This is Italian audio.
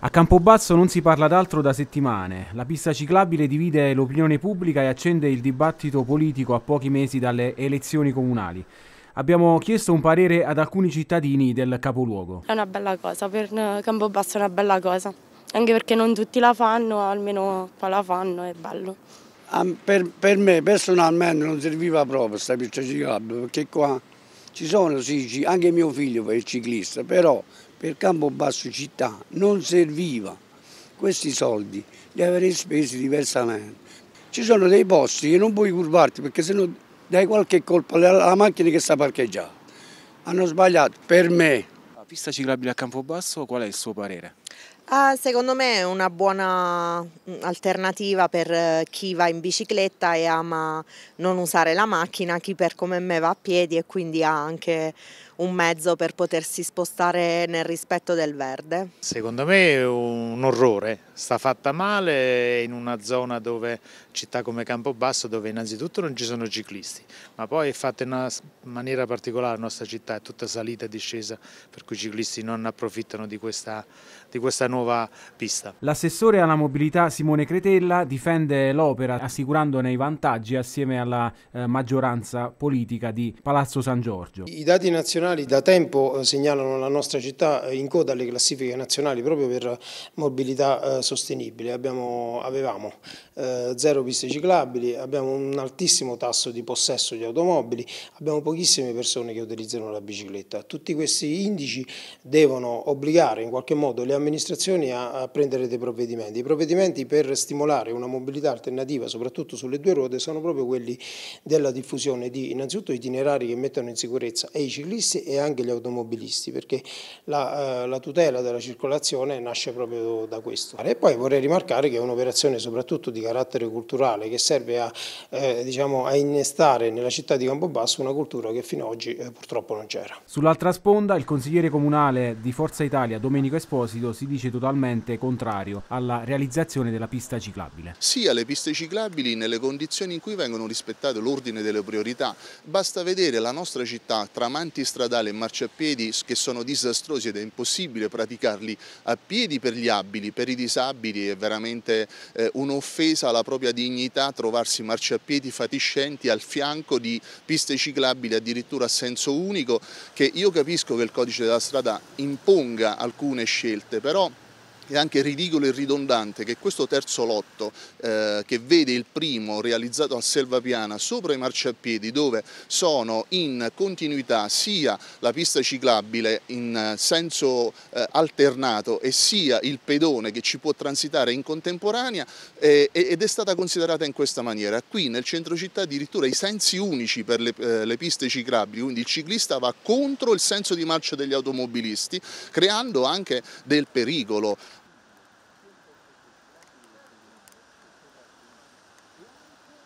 A Campobasso non si parla d'altro da settimane. La pista ciclabile divide l'opinione pubblica e accende il dibattito politico a pochi mesi dalle elezioni comunali. Abbiamo chiesto un parere ad alcuni cittadini del capoluogo. È una bella cosa, per Campobasso è una bella cosa, anche perché non tutti la fanno, almeno qua la fanno, è bello. Per, per me personalmente non serviva proprio questa pista ciclabile, perché qua ci sono, sì, anche mio figlio fa il ciclista, però per Campobasso città non serviva questi soldi, li avrei spesi diversamente. Ci sono dei posti che non puoi curvarti perché se no dai qualche colpo alla macchina che sta parcheggiando. Hanno sbagliato, per me. La pista ciclabile a Campobasso qual è il suo parere? Uh, secondo me è una buona mm, alternativa per eh, chi va in bicicletta e ama non usare la macchina, chi per come me va a piedi e quindi ha anche un mezzo per potersi spostare nel rispetto del verde? Secondo me è un orrore, sta fatta male in una zona dove, città come Campobasso dove innanzitutto non ci sono ciclisti, ma poi è fatta in una maniera particolare la nostra città, è tutta salita e discesa per cui i ciclisti non approfittano di questa, di questa nuova pista. L'assessore alla mobilità Simone Cretella difende l'opera assicurandone i vantaggi assieme alla eh, maggioranza politica di Palazzo San Giorgio. I dati nazionali nazionali da tempo eh, segnalano la nostra città eh, in coda alle classifiche nazionali proprio per mobilità eh, sostenibile. Abbiamo, avevamo zero piste ciclabili, abbiamo un altissimo tasso di possesso di automobili, abbiamo pochissime persone che utilizzano la bicicletta. Tutti questi indici devono obbligare in qualche modo le amministrazioni a, prendere dei provvedimenti. I provvedimenti per stimolare una mobilità alternativa, soprattutto sulle due ruote, sono proprio quelli della diffusione di innanzitutto itinerari che mettono in sicurezza e i ciclisti automobilisti e anche gli automobilisti perché la, eh, la tutela della circolazione nasce proprio da questo. E poi vorrei rimarcare che è un'operazione soprattutto di carattere culturale che serve a, eh, diciamo, a innestare nella città di Campobasso una cultura che fino ad oggi eh, purtroppo non c'era. Sull'altra sponda il consigliere comunale di Forza Italia Domenico Esposito si dice totalmente contrario alla realizzazione della pista ciclabile. Sì alle piste ciclabili nelle condizioni in cui vengono rispettate l'ordine delle priorità. Basta vedere la nostra città, tramanti stradali stradale e marciapiedi che sono disastrosi ed è impossibile praticarli a piedi per gli abili, per i disabili è veramente eh, un'offesa alla propria dignità trovarsi marciapiedi fatiscenti al fianco di piste ciclabili addirittura a senso unico che io capisco che il codice della strada imponga alcune scelte, però è anche ridicolo e ridondante che questo terzo lotto eh, che vede il primo realizzato a Selvapiana sopra i marciapiedi dove sono in continuità sia la pista ciclabile in eh, senso eh, alternato e sia il pedone che ci può transitare in contemporanea eh, ed è stata considerata in questa maniera. Qui nel centro città addirittura i sensi unici per le, eh, le piste ciclabili, quindi il ciclista va contro il senso di marcia degli automobilisti creando anche del pericolo